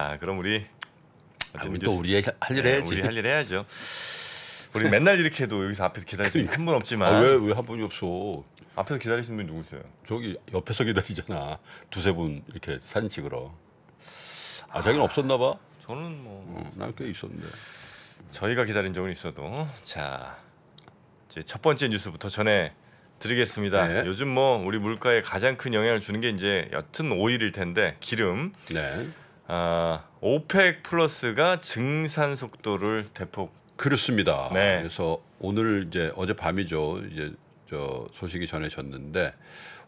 아, 그럼 우리 아, 우또 우리 할일 네, 해야지. 우리 할 일 해야죠. 우리 맨날 이렇게 도 여기서 앞에서 기다리는그 그러니까. 한분 없지만 아, 왜왜 한 분이 없어? 앞에서 기다리시는 분 누구세요? 저기 옆에서 기다리잖아. 두세 분 이렇게 사진 찍으러. 아, 자기는 없었나 봐. 저는 뭐 난꽤 어, 있었는데. 저희가 기다린 적은 있어도 자 이제 첫 번째 뉴스부터 전해 드리겠습니다. 네. 요즘 뭐 우리 물가에 가장 큰 영향을 주는 게 이제 여튼 오일일 텐데 기름. 네. 아, 오펙 플러스가 증산 속도를 대폭 그렇습니다. 네. 그래서 오늘 이제 어제 밤이죠. 이제 저 소식이 전해졌는데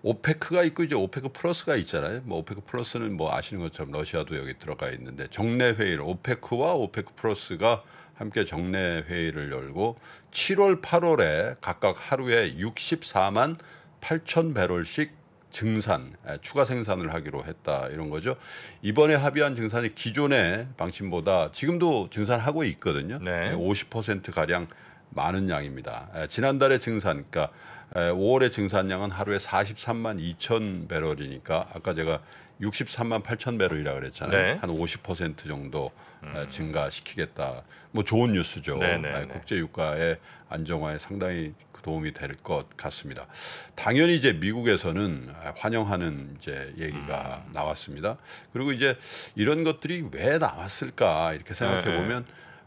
오페크가 있고 이제 오페크 플러스가 있잖아요. 뭐 오페크 플러스는 뭐 아시는 것처럼 러시아도 여기 들어가 있는데 정례 회의 오페크와 오페크 플러스가 함께 정례 회의를 열고 7월, 8월에 각각 하루에 64만 8천 배럴씩 증산, 추가 생산을 하기로 했다 이런 거죠. 이번에 합의한 증산이 기존의 방침보다 지금도 증산하고 있거든요. 네. 50% 예, 가량 많은 양입니다. 지난달에 증산, 그러니까 5월에 증산량은 하루에 43만 2천 배럴이니까 아까 제가 63만 8천 배럴이라고 그랬잖아요. 네. 한50% 정도 음. 증가시키겠다. 뭐 좋은 뉴스죠. 네네네. 아, 국제 유가의 안정화에 상당히 도움이 될 것 같습니다. 당연히 이제 미국에서는 환영하는 이제 얘기가 음. 나왔습니다. 그리고 이제 이런 것들이 왜 나왔을까 이렇게 생각해 네. 보면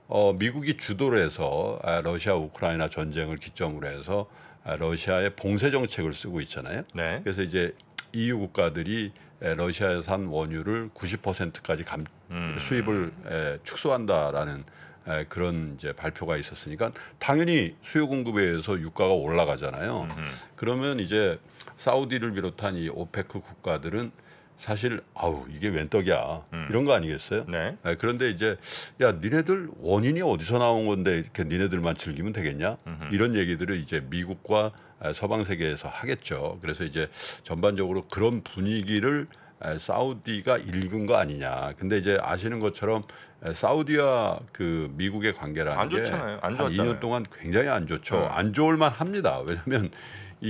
어, 미국이 주도를 해서 아, 러시아 우크라이나 전쟁을 기점으로 해서 아, 러시아의 봉쇄 정책을 쓰고 있잖아요. 네. 그래서 이제 EU 국가들이 러시아에산 원유를 90%까지 감, 음. 수입을 에, 축소한다라는 예, 그런 이제 발표가 있었으니까 당연히 수요 공급에 의해서 유가가 올라가잖아요. 음흠. 그러면 이제 사우디를 비롯한 이 오페크 국가들은 사실 아우 이게 웬 떡이야 음. 이런 거 아니겠어요? 네. 예, 그런데 이제 야 니네들 원인이 어디서 나온 건데 이렇게 니네들만 즐기면 되겠냐 음흠. 이런 얘기들을 이제 미국과 아, 서방 세계에서 하겠죠. 그래서 이제 전반적으로 그런 분위기를 사우디가 읽은 거 아니냐. 근데 이제 아시는 것처럼 사우디와 그 미국의 관계라는 게 한 2년 동안 굉장히 안 좋죠. 네. 안 좋을만 합니다. 왜냐면이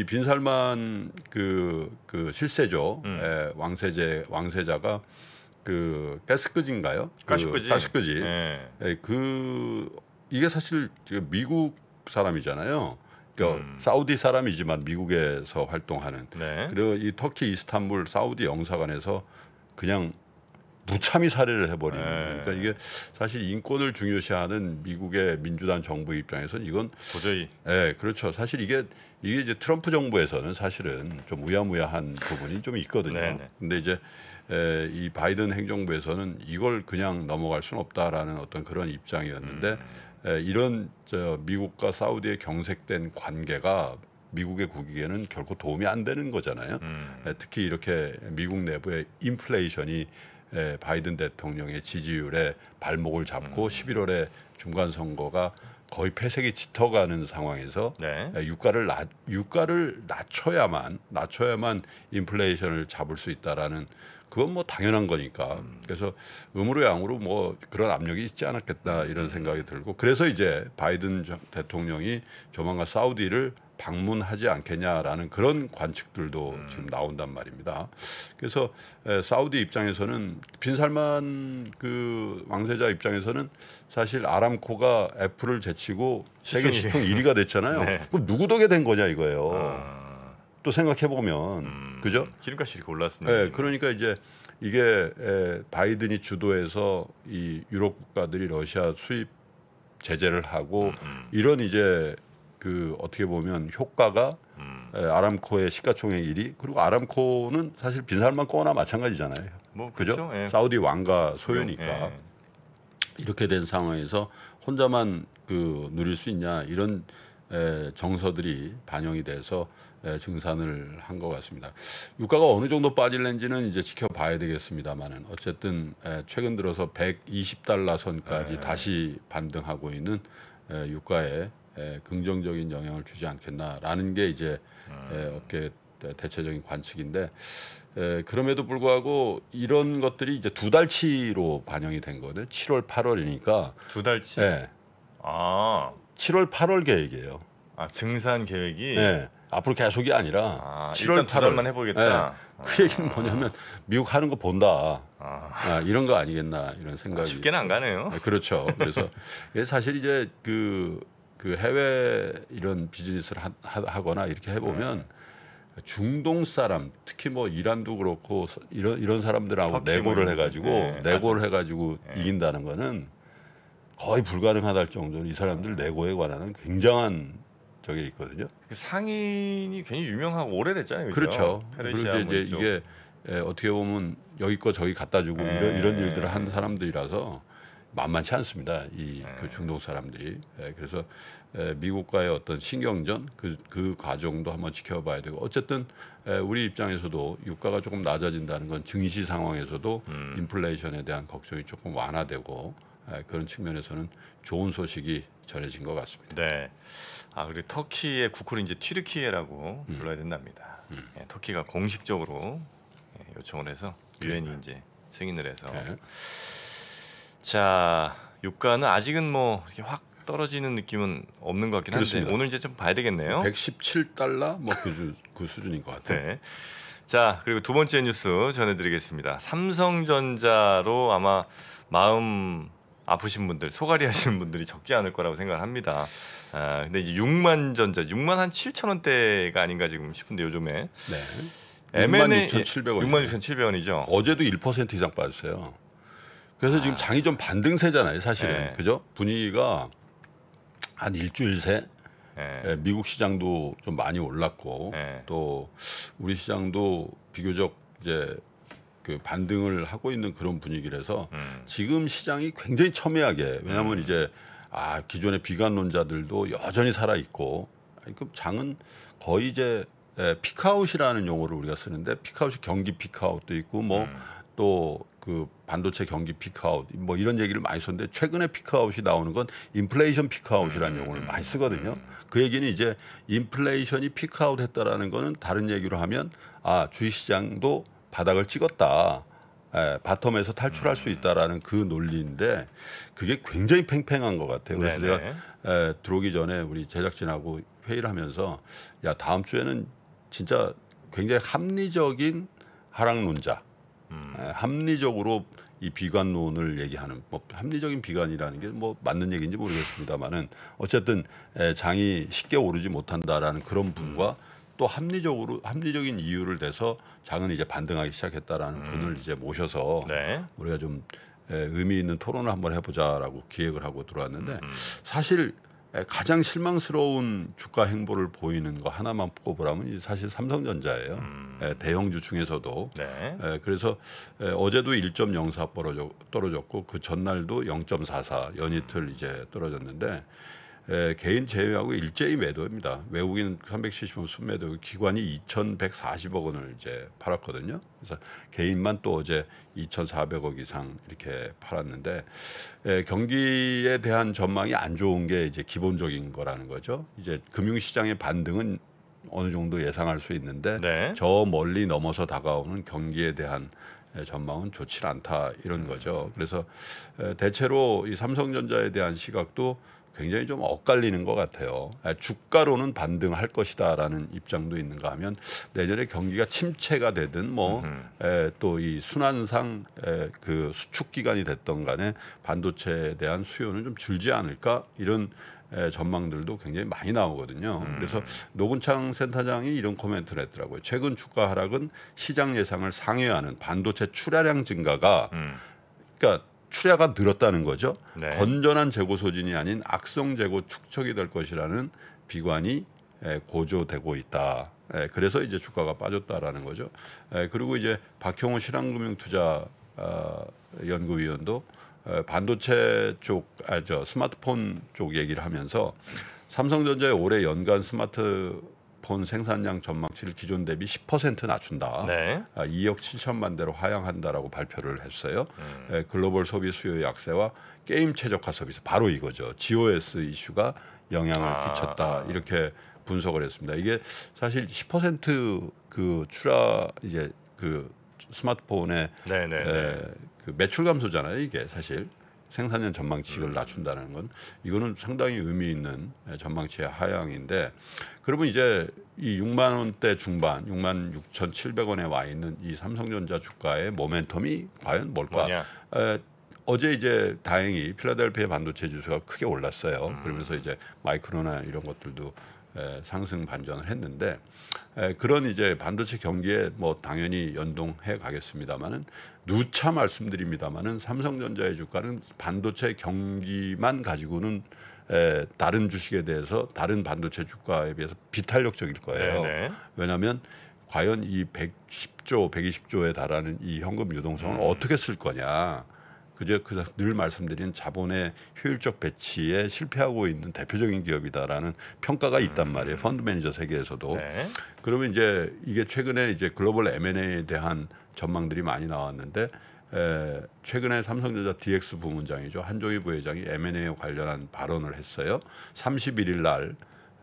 빈살만 그, 그 실세죠. 음. 에, 왕세제 왕세자가 그 가스끄지인가요? 그 가스끄지. 가스끄지. 네. 에, 그 이게 사실 그 미국 사람이잖아요. 그러니까 음. 사우디 사람이지만 미국에서 활동하는 네. 그리고 이 터키 이스탄불 사우디 영사관에서 그냥 무참히 살해를 해버리는 네. 그러니까 이게 사실 인권을 중요시하는 미국의 민주당 정부 입장에서는 이건 도저히 예 네, 그렇죠 사실 이게 이게 이제 트럼프 정부에서는 사실은 좀 우야무야한 부분이 좀 있거든요 네네. 네. 근데 이제 에, 이 바이든 행정부에서는 이걸 그냥 넘어갈 수는 없다라는 어떤 그런 입장이었는데 음. 예, 이런 저 미국과 사우디의 경색된 관계가 미국의 국익에는 결코 도움이 안 되는 거잖아요. 음. 예, 특히 이렇게 미국 내부의 인플레이션이 예, 바이든 대통령의 지지율에 발목을 잡고 음. 11월에 중간 선거가 거의 폐색이 짙어가는 상황에서 네. 유가를 낮 유가를 낮춰야만 낮춰야만 인플레이션을 잡을 수 있다라는 그건 뭐 당연한 거니까. 음. 그래서 음으로 양으로 뭐 그런 압력이 있지 않았겠다 이런 생각이 들고 그래서 이제 바이든 대통령이 조만간 사우디를 방문하지 않겠냐라는 그런 관측들도 음. 지금 나온단 말입니다. 그래서 사우디 입장에서는 빈살만 그 왕세자 입장에서는 사실 아람코가 애플을 제치고 세계 시총 1위가 됐잖아요. 네. 그럼 누구 덕에 된 거냐 이거예요. 아. 또 생각해 보면 음, 그죠? 기름값이 이렇게 올랐습니다. 네, 그러니까 이제 이게 에, 바이든이 주도해서 이 유럽 국가들이 러시아 수입 제재를 하고 음, 음. 이런 이제 그 어떻게 보면 효과가 음. 에, 아람코의 시가총액 1위 그리고 아람코는 사실 빈살만 꺼나 마찬가지잖아요. 뭐 그죠? 죠 그렇죠. 예. 사우디 왕가 소유니까 예. 이렇게 된 상황에서 혼자만 그 누릴 수 있냐 이런 에, 정서들이 반영이 돼서 예, 증산을 한 것 같습니다. 유가가 어느 정도 빠질는지는 이제 지켜봐야 되겠습니다만은 어쨌든 예, 최근 들어서 120달러 선까지 네. 다시 반등하고 있는 예, 유가에 예, 긍정적인 영향을 주지 않겠나라는 게 이제 네. 업계 대체적인 관측인데 에, 예, 그럼에도 불구하고 이런 것들이 이제 두 달치로 반영이 된 거는 7월 8월이니까 두 달치. 예. 아. 7월 8월 계획이에요. 아 증산 계획이. 예. 앞으로 계속이 아니라 아, 7월 8월만 해보겠다. 네. 아. 그 얘기는 뭐냐면 미국 하는 거 본다. 아. 아, 이런 거 아니겠나 이런 생각이. 아, 쉽게는 안 가네요. 네, 그렇죠. 그래서 사실 이제 그, 그 해외 이런 비즈니스를 하, 하거나 이렇게 해보면 네. 중동 사람 특히 뭐 이란도 그렇고 이런 이런 사람들하고 뭐 내고를 해가지고 네, 내고를 해가지고 네. 이긴다는 거는 거의 불가능하다 할 정도로 이 사람들 아. 내고에 관한 굉장한 저게 있거든요. 그 상인이 굉장히 유명하고 오래됐잖아요. 그렇죠. 그렇죠. 그래서 이제 뭐 이게 예, 어떻게 보면 여기 거 저기 갖다 주고 에이. 이런 네. 이런 일들을 한 사람들이라서 만만치 않습니다. 이그 네. 중동 사람들이. 예, 그래서 예, 미국과의 어떤 신경전 그, 그 과정도 한번 지켜봐야 되고 어쨌든 예, 우리 입장에서도 유가가 조금 낮아진다는 건 증시 상황에서도 음. 인플레이션에 대한 걱정이 조금 완화되고 아, 그런 측면에서는 좋은 소식이 전해진 것 같습니다. 네. 아 그리고 터키의 국호를 이제 튀르키예라고 음. 불러야 된답니다. 음. 예, 터키가 공식적으로 예, 요청을 해서 예. 유엔이 이제 승인을 해서 네. 자 유가는 아직은 뭐 이렇게 확 떨어지는 느낌은 없는 것 같긴 한데 그렇습니다. 오늘 이제 좀 봐야 되겠네요. 117달러 뭐그 그 수준인 것 같아요. 네. 자 그리고 두 번째 뉴스 전해드리겠습니다. 삼성전자로 아마 마음 아프신 분들, 소갈이 하시는 분들이 적지 않을 거라고 생각합니다. 아, 근데 이제 6만 전자, 6만 한 7천 원대가 아닌가 지금 싶은데 요즘에 네. M&A 6만0 0 6,700원이죠. 어제도 1% 이상 빠졌어요. 그래서 아. 지금 장이 좀 반등세잖아요, 사실은. 네. 그죠? 분위기가 한 일주일 새 네. 예, 미국 시장도 좀 많이 올랐고 네. 또 우리 시장도 비교적 이제 그 반등을 하고 있는 그런 분위기라서 음. 지금 시장이 굉장히 첨예하게 왜냐하면 음. 이제 아 기존의 비관론자들도 여전히 살아 있고 그 장은 거의 이제 예, 피카웃이라는 용어를 우리가 쓰는데 피카웃이 경기 피카웃도 있고 뭐 음. 또그 반도체 경기 피카아웃뭐 이런 얘기를 많이 썼는데 최근에 피카아웃이 나오는 건 인플레이션 피카아웃이라는 음, 용어를 음, 많이 쓰거든요. 그 얘기는 이제 인플레이션이 피카아웃 했다라는 거는 다른 얘기로 하면 아 주식시장도 바닥을 찍었다. 예, 바텀에서 탈출할 수 있다라는 그 논리인데 그게 굉장히 팽팽한 것 같아요. 그래서 네네. 제가 예, 들어오기 전에 우리 제작진하고 회의를 하면서 야 다음 주에는 진짜 굉장히 합리적인 하락론자, 음. 예, 합리적으로 이 비관론을 얘기하는 뭐 합리적인 비관이라는 게 뭐 맞는 얘기인지 모르겠습니다만은 어쨌든 에, 예, 장이 쉽게 오르지 못한다라는 그런 분과 음. 또 합리적으로 합리적인 이유를 대서 장은 이제 반등하기 시작했다라는 음. 분을 이제 모셔서 네. 우리가 좀 의미 있는 토론을 한번 해보자라고 기획을 하고 들어왔는데 음. 음. 사실 가장 실망스러운 주가 행보를 보이는 거 하나만 꼽으라면 사실 삼성전자예요. 음. 대형주 중에서도. 네. 그래서 어제도 1.04 떨어졌고 그 전날도 0.44 연이틀 이제 떨어졌는데 에, 예, 개인 제외하고 일제히 매도입니다. 외국인 370원 순매도 기관이 2,140억 원을 이제 팔았거든요. 그래서 개인만 또 어제 2,400억 이상 이렇게 팔았는데 에, 예, 경기에 대한 전망이 안 좋은 게 이제 기본적인 거라는 거죠. 이제 금융시장의 반등은 어느 정도 예상할 수 있는데 네. 저 멀리 넘어서 다가오는 경기에 대한 예, 전망은 좋지 않다 이런 음. 거죠. 그래서 대체로 이 삼성전자에 대한 시각도 굉장히 좀 엇갈리는 것 같아요. 아, 주가로는 반등할 것이다라는 입장도 있는가 하면 내년에 경기가 침체가 되든 뭐 또 이 순환상 에, 그 수축 기간이 됐던 간에 반도체에 대한 수요는 좀 줄지 않을까 이런 에, 전망들도 굉장히 많이 나오거든요. 음. 그래서 노근창 센터장이 이런 코멘트를 했더라고요. 최근 주가 하락은 시장 예상을 상회하는 반도체 출하량 증가가 음. 그러니까 출하가 늘었다는 거죠. 네. 건전한 재고 소진이 아닌 악성 재고 축척이 될 것이라는 비관이 고조되고 있다. 그래서 이제 주가가 빠졌다라는 거죠. 그리고 이제 박형호 신한금융투자 아, 연구위원도 반도체 쪽, 아, 저 스마트폰 쪽 얘기를 하면서 삼성전자의 올해 연간 스마트 스마폰 생산량 전망치를 기존 대비 10% 낮춘다. 네. 2억 아, 7천만 대로 하향한다라고 발표를 했어요. 음. 예, 글로벌 소비 수요 약세와 게임 최적화 서비스 바로 이거죠. GOS 이슈가 영향을 아. 끼쳤다. 이렇게 분석을 했습니다. 이게 사실 10%그 출하 이제 그 스마트폰의 에, 네, 네, 예, 네. 그 매출 감소잖아요. 이게 사실. 생산량 전망치를 음. 낮춘다는 건 이거는 상당히 의미 있는 예, 전망치 의 하향인데 그러면 이제 이 6만 원대 중반, 6만 6,700원에 와 있는 이 삼성전자 주가의 모멘텀이 과연 뭘까? 에, 어제 이제 다행히 필라델피아 반도체 주수가 크게 올랐어요. 음. 그러면서 이제 마이크로나 이런 것들도 상승 반전을 했는데 그런 이제 반도체 경기에 뭐 당연히 연동해 가겠습니다만은 누차 말씀드립니다만은 삼성전자의 주가는 반도체 경기만 가지고는 다른 주식에 대해서 다른 반도체 주가에 비해서 비탄력적일 거예요. 네, 네. 왜냐하면 과연 이 110조, 120조에 달하는 이 현금 유동성을 음. 어떻게 쓸 거냐. 그저 늘 말씀드린 자본의 효율적 배치에 실패하고 있는 대표적인 기업이다라는 평가가 음. 있단 말이에요. 펀드 매니저 세계에서도. 네. 그러면 이제 이게 최근에 이제 글로벌 M&A에 대한 전망들이 많이 나왔는데 에, 최근에 삼성전자 DX 부문장이죠. 한종희 부회장이 M&A에 관련한 발언을 했어요. 31일 날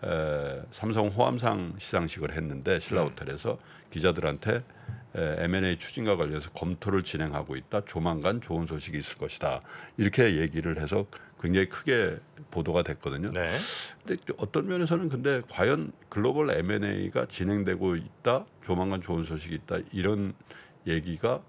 에, 삼성 호암상 시상식을 했는데 신라호텔에서 네. 기자들한테 M&A 추진과 관련해서 검토를 진행하고 있다. 조만간 좋은 소식이 있을 것이다. 이렇게 얘기를 해서 굉장히 크게 보도가 됐거든요. 네. 근데 그 어떤 면에서는 근데 과연 글로벌 M&A가 진행되고 있다. 조만간 좋은 소식이 있다. 이런 얘기가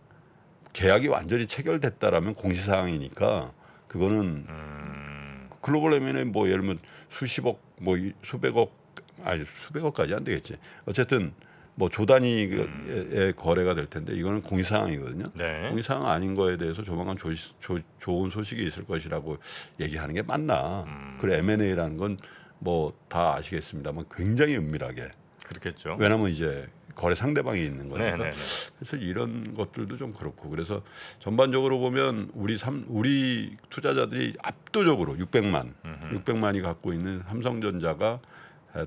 계약이 완전히 체결됐다라면 공시사항이니까 그거는 음... 글로벌 M&A 뭐 예를 들면 수십억 뭐 수백억 아니 수백억까지 안 되겠지. 어쨌든 뭐 조단위의 그 음. 거래가 될 텐데 이거는 공의 사항이거든요. 네. 공의 사항 아닌 거에 대해서 조만간 조, 조, 좋은 소식이 있을 것이라고 얘기하는 게 맞나? 음. 그래 M&A라는 건 뭐 다 아시겠습니다만 굉장히 은밀하게 그렇겠죠. 왜냐하면 이제 거래 상대방이 있는 네, 거니까. 네네네. 네. 그래서 이런 것들도 좀 그렇고 그래서 전반적으로 보면 우리 삼 우리 투자자들이 압도적으로 600만, 음흠. 600만이 갖고 있는 삼성전자가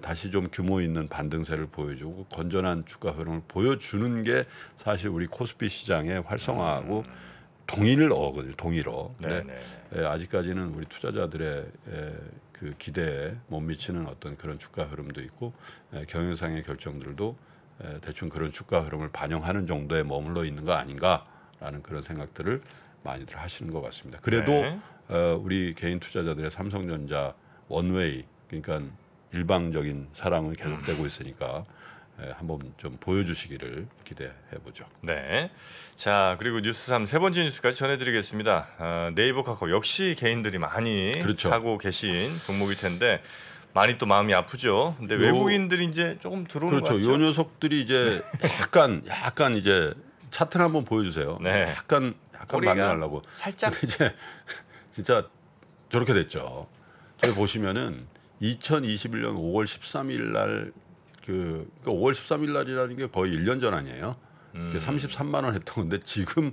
다시 좀 규모 있는 반등세를 보여주고 건전한 주가 흐름을 보여주는 게 사실 우리 코스피 시장의 활성화하고 음. 동일어거든요. 동일어. 네, 네. 아직까지는 우리 투자자들의 그 기대에 못 미치는 어떤 그런 주가 흐름도 있고 경영상의 결정들도 대충 그런 주가 흐름을 반영하는 정도에 머물러 있는 거 아닌가라는 그런 생각들을 많이들 하시는 것 같습니다. 그래도 네. 어, 우리 개인 투자자들의 삼성전자 원웨이 그러니까 일방적인 사랑은 계속되고 있으니까 예, 한번 좀 보여주시기를 기대해 보죠. 네. 자 그리고 뉴스 3세 번째 뉴스까지 전해드리겠습니다. 어, 네이버 카카오 역시 개인들이 많이 그렇죠. 사고 계신 종목일 텐데 많이 또 마음이 아프죠. 근데 요, 외국인들이 이제 조금 들어오는 그렇죠. 요 녀석들이 이제 약간 약간 이제 차트를 한번 보여주세요. 네. 약간 약간 만나려고 살짝 이제 진짜 저렇게 됐죠. 저기 보시면은 2021년 5월 13일 날 그, 그러니까 5월 13일 날이라는 게 거의 1년 전 아니에요. 음. 33만 원 했던 건데 지금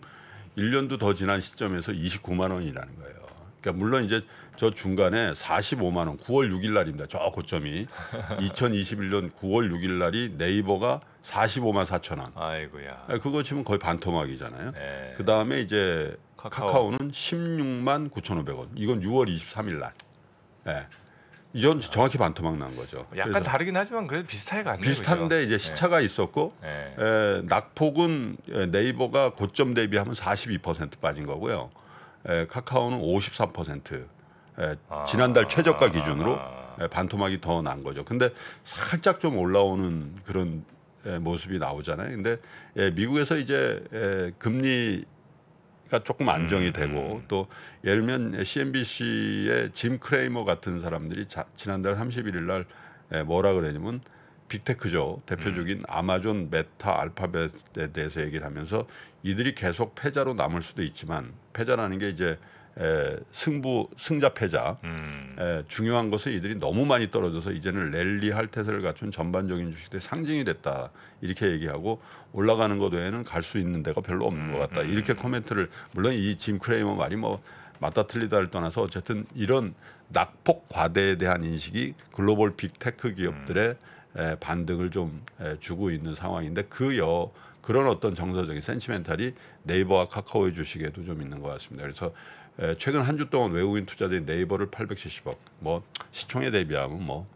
1년도 더 지난 시점에서 29만 원이라는 거예요. 그러니까 물론 이제 저 중간에 45만 원 9월 6일 날입니다. 저 고점이 2021년 9월 6일 날이 네이버가 45만 4천 원. 아이고야. 아, 그거 치면 거의 반토막이잖아요. 네. 그 다음에 이제 카카오. 는 16만 9,500원. 이건 6월 23일 날. 예. 네. 이건 정확히 반토막 난 거죠. 약간 다르긴 하지만 그래도 비슷하게 갔네요. 비슷한데 그죠? 이제 네. 시차가 네. 있었고 네. 에, 낙폭은 네이버가 고점 대비하면 42% 빠진 거고요. 에, 카카오는 53% 에, 아, 지난달 최저가 아, 기준으로 아, 에, 반토막이 더 난 거죠. 근데 살짝 좀 올라오는 그런 에, 모습이 나오잖아요. 근데 에, 미국에서 이제 에, 금리 가 그러니까 조금 안정이 음, 되고 음. 또 예를 들면 CNBC의 짐 크레이머 같은 사람들이 자, 지난달 31일 날 예, 뭐라 그러냐면 빅테크죠 대표적인 음. 아마존, 메타, 알파벳에 대해서 얘기를 하면서 이들이 계속 패자로 남을 수도 있지만 패자라는 게 이제 에, 승부 승자 패자 음. 에, 중요한 것은 이들이 너무 많이 떨어져서 이제는 랠리 할 태세를 갖춘 전반적인 주식들의 상징이 됐다 이렇게 얘기하고 올라가는 것 외에는 갈 수 있는 데가 별로 없는 것 같다 음, 음, 음. 이렇게 코멘트를 물론 이 짐 크레이머 말이 뭐 맞다 틀리다를 떠나서 어쨌든 이런 낙폭 과대에 대한 인식이 글로벌 빅테크 기업들의 음. 에, 반등을 좀 에, 주고 있는 상황인데 그여 그런 어떤 정서적인 센치멘탈이 네이버와 카카오의 주식에도 좀 있는 것 같습니다. 그래서 에, 예, 최근 한 주 동안 외국인 투자자인 네이버를 870억, 뭐 시총에 대비하면 뭐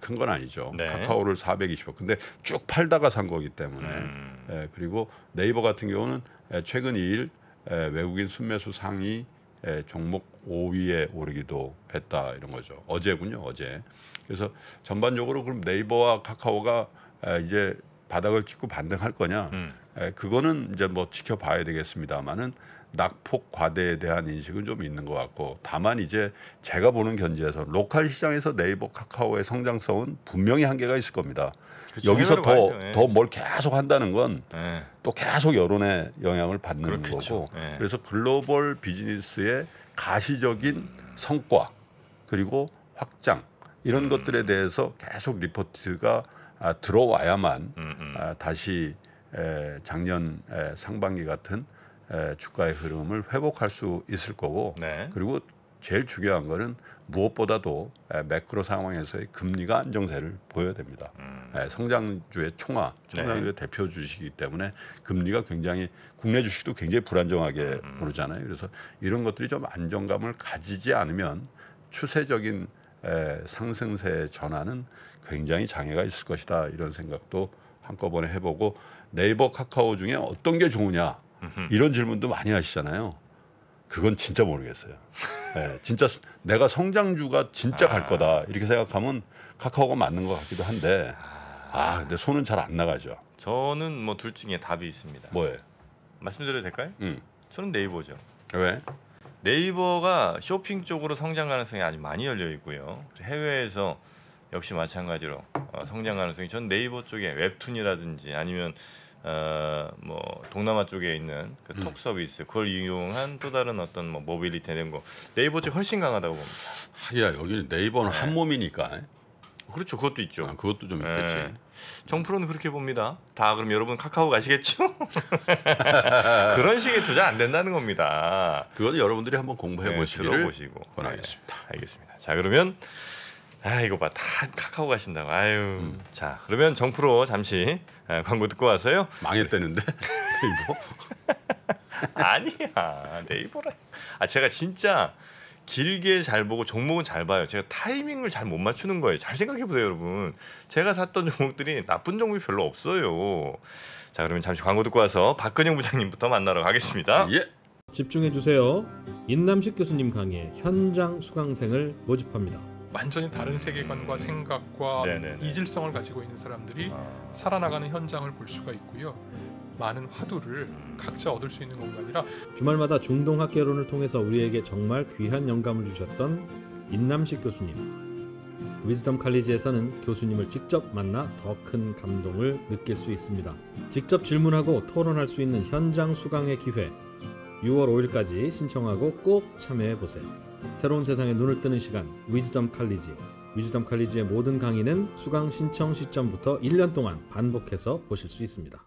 큰 건 아니죠. 네. 카카오를 420억. 근데 쭉 팔다가 산 거기 때문에 음. 에, 예, 그리고 네이버 같은 경우는 에, 예, 최근 2일 에, 외국인 순매수 상위 에, 종목 5위에 오르기도 했다 이런 거죠. 어제군요, 어제. 그래서 전반적으로 그럼 네이버와 카카오가 에, 이제 바닥을 찍고 반등할 거냐? 음. 그거는 이제 뭐 지켜봐야 되겠습니다만은 낙폭 과대에 대한 인식은 좀 있는 것 같고 다만 이제 제가 보는 견지에서 로컬 시장에서 네이버 카카오의 성장성은 분명히 한계가 있을 겁니다. 그치, 여기서 더 더 뭘 계속 한다는 건또 네. 계속 여론의 영향을 받는 그렇겠죠. 거고 네. 그래서 글로벌 비즈니스의 가시적인 음. 성과 그리고 확장 이런 음. 것들에 대해서 계속 리포트가 아, 들어와야만 아, 다시 작년 상반기 같은 주가의 흐름을 회복할 수 있을 거고 네. 그리고 제일 중요한 거는 무엇보다도 매크로 상황에서의 금리가 안정세를 보여야 됩니다. 음. 성장주의 총화, 성장주의 네. 대표 주식이기 때문에 금리가 굉장히 국내 주식도 굉장히 불안정하게 음, 음. 오르잖아요. 그래서 이런 것들이 좀 안정감을 가지지 않으면 추세적인 상승세 전환은 굉장히 장애가 있을 것이다 이런 생각도 한꺼번에 해보고 네이버 카카오 중에 어떤 게 좋으냐 이런 질문도 많이 하시잖아요. 그건 진짜 모르겠어요. 네, 진짜 내가 성장주가 진짜 갈 아. 거다 이렇게 생각하면 카카오가 맞는 것 같기도 한데 아, 아 근데 손은 잘 안 나가죠. 저는 뭐 둘 중에 답이 있습니다. 뭐예요? 말씀드려도 될까요? 음. 저는 네이버죠. 왜? 네이버가 쇼핑 쪽으로 성장 가능성이 아주 많이 열려 있고요. 해외에서 역시 마찬가지로 어, 성장 가능성이 전 네이버 쪽에 웹툰이라든지 아니면 어, 뭐 동남아 쪽에 있는 그톡 음. 서비스 그걸 이용한 또 다른 어떤 뭐 모빌리티 이런 거 네이버 쪽 훨씬 강하다고 봅니다. 하기야 아, 여기는 네이버는 네. 한 몸이니까. 그렇죠. 그것도 있죠. 아, 그것도 좀 네. 있겠지. 정프로는 그렇게 봅니다. 다 그럼 여러분 카카오 가시겠죠? 그런 식의 투자 안 된다는 겁니다. 그거는 여러분들이 한번 공부해 네, 보시기를 네, 권하겠습니다. 네, 알겠습니다. 자 그러면 아 이거 봐 다 카카오 가신다고 아유 음. 자 그러면 정프로 잠시 광고 듣고 와서요 망했다는데 네이버 아니야 네이버래 아 제가 진짜 길게 잘 보고 종목은 잘 봐요 제가 타이밍을 잘 못 맞추는 거예요 잘 생각해 보세요 여러분 제가 샀던 종목들이 나쁜 종목이 별로 없어요 자 그러면 잠시 광고 듣고 와서 박근영 부장님부터 만나러 가겠습니다 예. 집중해 주세요 인남식 교수님 강의 현장 수강생을 모집합니다 완전히 다른 세계관과 음. 생각과 네네네. 이질성을 가지고 있는 사람들이 아. 살아나가는 현장을 볼 수가 있고요. 음. 많은 화두를 음. 각자 얻을 수 있는 공간이 라 주말마다 중동 학개론을 통해서 우리에게 정말 귀한 영감을 주셨던 인남식 교수님. 위즈덤 칼리지에서는 교수님을 직접 만나 더 큰 감동을 느낄 수 있습니다. 직접 질문하고 토론할 수 있는 현장 수강의 기회 6월 5일까지 신청하고 꼭 참여해 보세요. 새로운 세상에 눈을 뜨는 시간 위즈덤 칼리지 위즈덤 칼리지의 모든 강의는 수강 신청 시점부터 1년 동안 반복해서 보실 수 있습니다.